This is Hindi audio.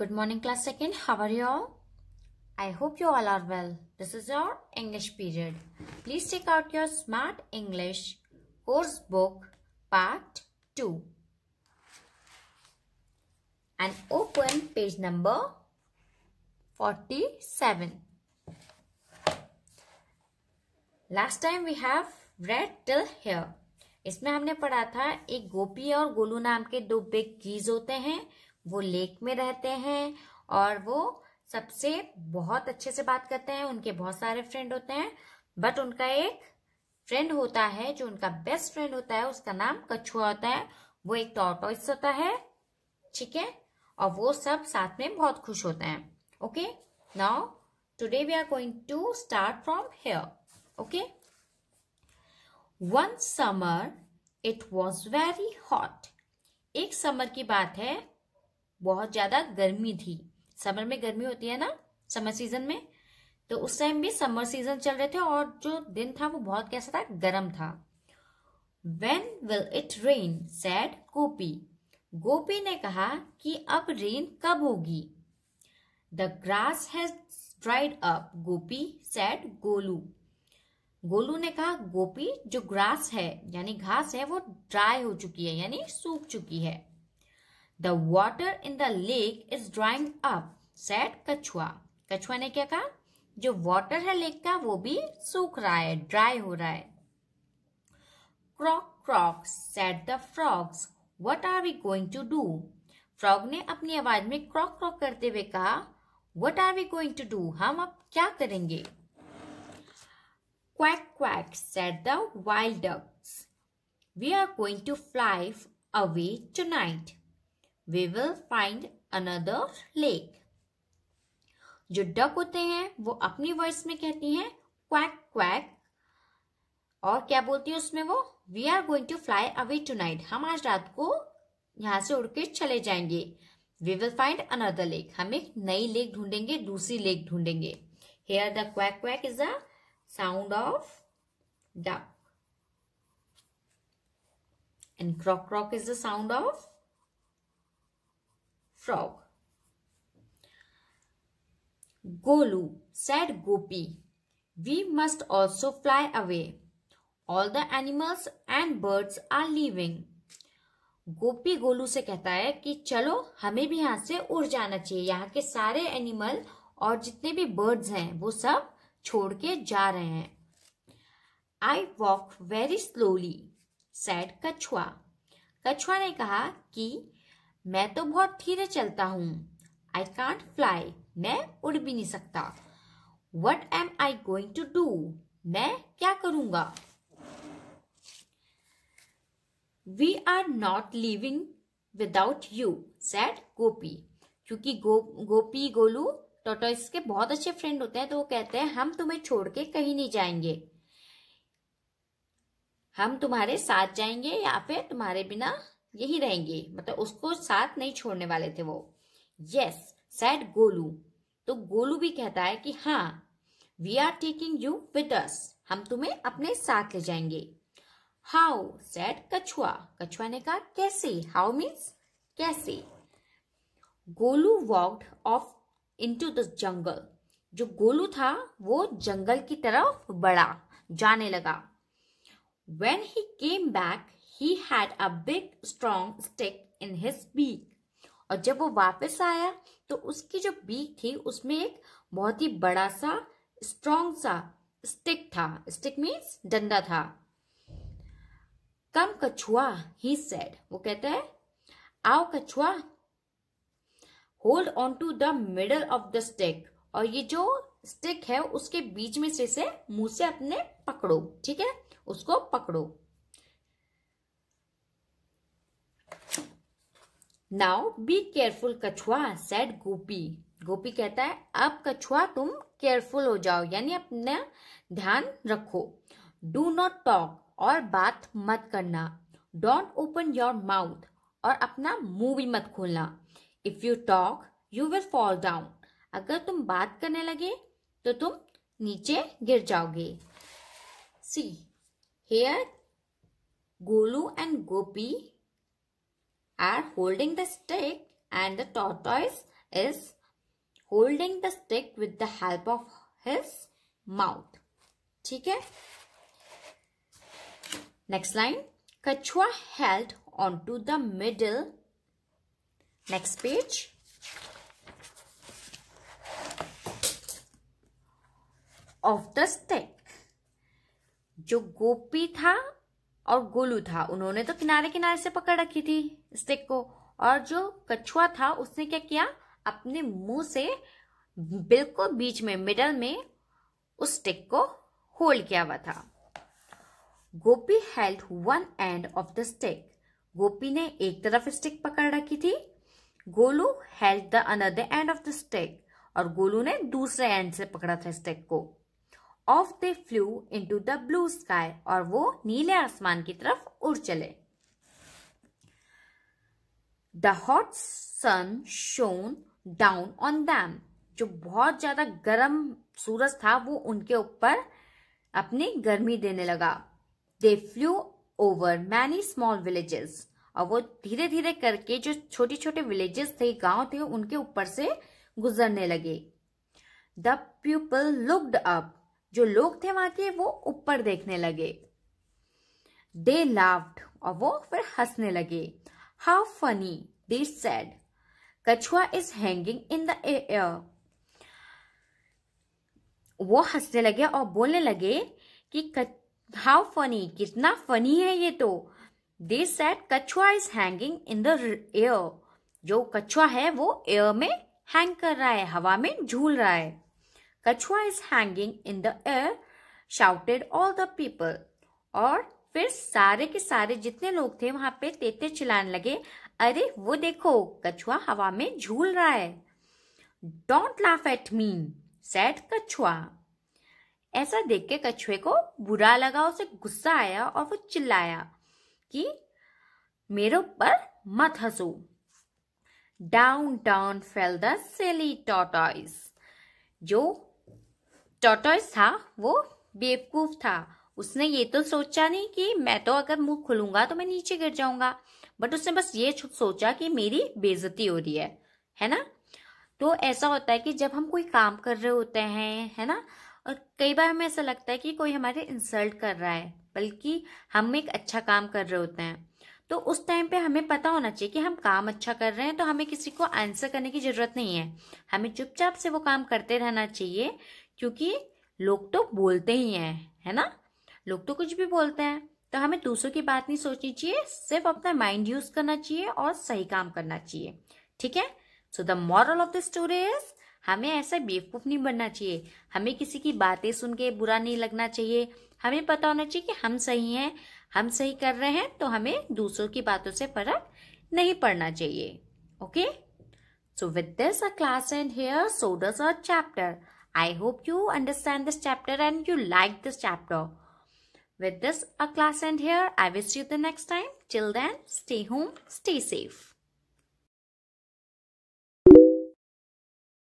Good morning class second. How are you all? I hope you all are well. This is your English period. Please take out your Smart English course book part 2 and open page number 47. Last time we have read till here. इसमें हमने पढ़ा था एक गोपी और गोलू नाम के दो बिग कीज होते हैं वो लेक में रहते हैं और वो सबसे बहुत अच्छे से बात करते हैं उनके बहुत सारे फ्रेंड होते हैं बट उनका एक फ्रेंड होता है जो उनका बेस्ट फ्रेंड होता है उसका नाम कछुआ होता है वो एक टॉर्टोइस होता है ठीक है और वो सब साथ में बहुत खुश होते हैं okay now today we are going to start from here okay one summer it was very hot एक समर की बात है बहुत ज़्यादा गर्मी थी समर में गर्मी होती है ना समर सीजन में तो उस टाइम भी समर सीजन चल रहे थे और जो दिन था वो बहुत कैसा था गर्म था when will it rain said Gopi Gopi ने कहा कि अब रेन कब होगी the grass has dried up Gopi said Golu Golu ने कहा गोपी जो ग्रास है यानी घास है वो ड्राई हो चुकी है यानी सूख चुकी है the water in the lake is drying up said Kachhua Kachhua ने क्या कहा जो वॉटर है लेक का वो भी सूख रहा है ड्राई हो रहा है croak croak said the frogs what are we going to do frog ने अपनी आवाज में क्रॉक क्रॉक करते हुए कहा what are we going to do हम अब क्या करेंगे quack said the wild ducks we are going to fly away tonight we will find another lake जो डक होते हैं वो अपनी वर्ड्स में कहती हैं क्वैक क्वैक और क्या बोलती है उसमें वो we are going to fly away tonight हम आज रात को यहां से उड़ के चले जाएंगे we will find another lake हम एक नई लेक ढूंढेंगे दूसरी लेक ढूंढेंगे here the quack quack is a sound of duck and croak croak is the sound of frog. Golu said Gopi, We must also fly away. All the animals and birds are leaving. Gopi Golu से कहता है कि चलो हमें भी यहाँ से उड़ जाना चाहिए यहाँ के सारे एनिमल और जितने भी बर्ड्स हैं वो सब छोड़ के जा रहे हैं I walk very slowly said Kachhua Kachhua ने कहा कि मैं तो बहुत धीरे चलता हूँ आई कांट फ्लाई मैं उड़ भी नहीं सकता what am I going to do मैं क्या करूंगा we are not leaving without you said Gopi क्योंकि गो, गोपी गोलू टोटोइस के बहुत अच्छे फ्रेंड होते हैं तो वो कहते हैं हम तुम्हें छोड़ के कहीं नहीं जाएंगे हम तुम्हारे साथ जाएंगे या फिर तुम्हारे बिना यही रहेंगे मतलब उसको साथ नहीं छोड़ने वाले थे वो यस सैड गोलू तो गोलू भी कहता है कि हाँ we are taking you with us हम तुम्हें अपने साथ ले जाएंगे हाउ सैड कछुआ कछुआ ने कहा कैसे हाउ मीन्स कैसे Golu walked off into the jungle जो गोलू था वो जंगल की तरफ बढ़ा जाने लगा when he came back he had a big strong stick in his beak और जब वो वापस आया तो उसकी जो बीक थी उसमें एक बहुत ही बड़ा सा स्ट्रॉन्ग सा स्टिक था स्टिक मीन्स डंडा था कम कछुआ ही सेड वो कहता है आओ Kachhua hold on to the middle of the stick और ये जो स्टिक है उसके बीच में से, से मुंह से अपने पकड़ो ठीक है उसको पकड़ो now be careful Kachhua said Gopi Gopi कहता है अब कछुआ तुम केयरफुल हो जाओ यानी अपना ध्यान रखो डू नॉट टॉक और बात मत करना डोंट ओपन योर माउथ और अपना मुंह भी मत खोलना if you talk you will fall down अगर तुम बात करने लगे तो तुम नीचे गिर जाओगे see here Golu and Gopi are holding the stick and the tortoise is holding the stick with the help of his mouth. theek hai Next line. Kachua held onto the middle. Next page. Of the stick. जो गोपी था और गोलू था उन्होंने तो किनारे किनारे से पकड़ रखी थी स्टिक को और जो कछुआ था उसने क्या किया अपने मुंह से बिल्कुल बीच में मिडल में उस स्टिक को होल्ड किया हुआ था Gopi held one end of the stick Gopi ने एक तरफ स्टिक पकड़ रखी थी Golu held the another end of the stick और गोलू ने दूसरे एंड से पकड़ा था स्टिक को off they flew into the blue sky और वो नीले आसमान की तरफ उड़ चले the hot sun shone down on them जो बहुत ज्यादा गर्म सूरज था वो उनके ऊपर अपनी गर्मी देने लगा they flew over many small villages और वो धीरे धीरे करके जो छोटे छोटे विलेजेस थे गांव थे उनके ऊपर से गुजरने लगे द पीपल लुकड अप जो लोग थे वहां के वो ऊपर देखने लगे दे लाफ्ड और वो फिर हंसने लगे how funny they said Kachhua is hanging in the air वो हंसने लगे और बोलने लगे कि हाउ फनी कितना फनी है ये तो they said Kachhua is hanging in the air जो कछुआ है वो एयर में हैंग कर रहा है हवा में झूल रहा है Kachhua is hanging in the air shouted all the people और फिर सारे के सारे जितने लोग थे वहां पे तेते चिल्लाने लगे अरे वो देखो कछुआ हवा में झूल रहा है don't laugh at me said Kachhua ऐसा देख के कछुए को बुरा लगा उसे गुस्सा आया और वो चिल्लाया कि मेरे ऊपर मत हंसो down down fell the silly tortoise जो टॉटॉयस था वो बेवकूफ था उसने ये तो सोचा नहीं कि मैं तो अगर मुंह खुलूंगा तो मैं नीचे गिर जाऊंगा बट उसने बस ये सोचा कि मेरी बेजती हो रही है है ना तो ऐसा होता है कि जब हम कोई काम कर रहे होते हैं है ना और कई बार हमें ऐसा लगता है कि कोई हमारे इंसल्ट कर रहा है बल्कि हम एक अच्छा काम कर रहे होते हैं तो उस टाइम पे हमें पता होना चाहिए कि हम काम अच्छा कर रहे हैं तो हमें किसी को आंसर करने की जरूरत नहीं है हमें चुपचाप से वो काम करते रहना चाहिए क्योंकि लोग तो बोलते ही हैं है ना लोग तो कुछ भी बोलते हैं तो हमें दूसरों की बात नहीं सोचनी चाहिए सिर्फ अपना माइंड यूज करना चाहिए और सही काम करना चाहिए ठीक है so the moral of the story is हमें ऐसा बेवकूफ नहीं बनना चाहिए हमें किसी की बातें सुन के बुरा नहीं लगना चाहिए हमें पता होना चाहिए कि हम सही हैं हम सही कर रहे हैं तो हमें दूसरों की बातों से फर्क नहीं पड़ना चाहिए okay so with this a class end here so does a chapter I hope you understand this chapter and you like this chapter. With this, a class end here. I wish you the next time. Till then, stay home, stay safe.